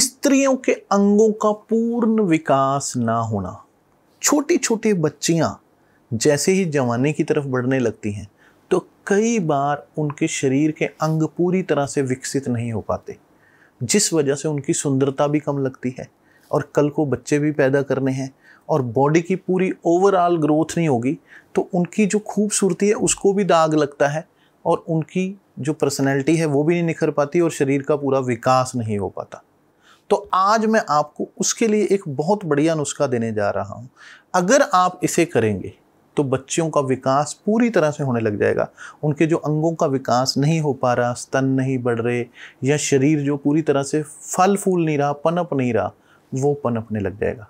स्त्रियों के अंगों का पूर्ण विकास ना होना छोटी छोटी बच्चियाँ जैसे ही जवाने की तरफ बढ़ने लगती हैं तो कई बार उनके शरीर के अंग पूरी तरह से विकसित नहीं हो पाते जिस वजह से उनकी सुंदरता भी कम लगती है और कल को बच्चे भी पैदा करने हैं और बॉडी की पूरी ओवरऑल ग्रोथ नहीं होगी तो उनकी जो खूबसूरती है उसको भी दाग लगता है और उनकी जो पर्सनैलिटी है वो भी नहीं निखर पाती और शरीर का पूरा विकास नहीं हो पाता तो आज मैं आपको उसके लिए एक बहुत बढ़िया नुस्खा देने जा रहा हूँ अगर आप इसे करेंगे तो बच्चों का विकास पूरी तरह से होने लग जाएगा उनके जो अंगों का विकास नहीं हो पा रहा स्तन नहीं बढ़ रहे या शरीर जो पूरी तरह से फल फूल नहीं रहा पनप नहीं रहा वो पनपने लग जाएगा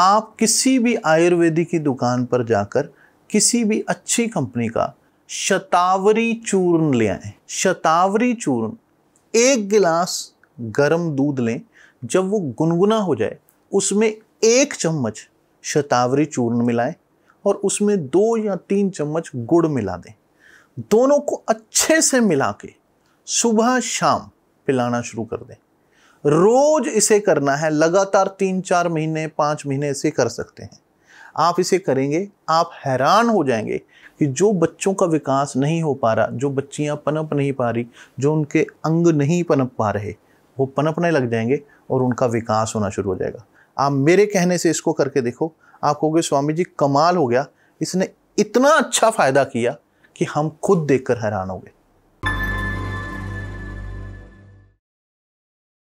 आप किसी भी आयुर्वेदिक की दुकान पर जाकर किसी भी अच्छी कंपनी का शतावरी चूर्ण ले आए शतावरी चूर्ण एक गिलास गर्म दूध लें जब वो गुनगुना हो जाए उसमें एक चम्मच शतावरी चूर्ण मिलाएं और उसमें दो या तीन चम्मच गुड़ मिला दें दोनों को अच्छे से मिला के सुबह शाम पिलाना शुरू कर दें रोज इसे करना है लगातार तीन चार महीने पाँच महीने इसे कर सकते हैं आप इसे करेंगे आप हैरान हो जाएंगे कि जो बच्चों का विकास नहीं हो पा रहा जो बच्चियां पनप नहीं पा रही जो उनके अंग नहीं पनप पा रहे वो पनपने लग जाएंगे और उनका विकास होना शुरू हो जाएगा आप मेरे कहने से इसको करके देखो आप कहोगे स्वामी जी कमाल हो गया इसने इतना अच्छा फ़ायदा किया कि हम खुद देखकर हैरान हो गए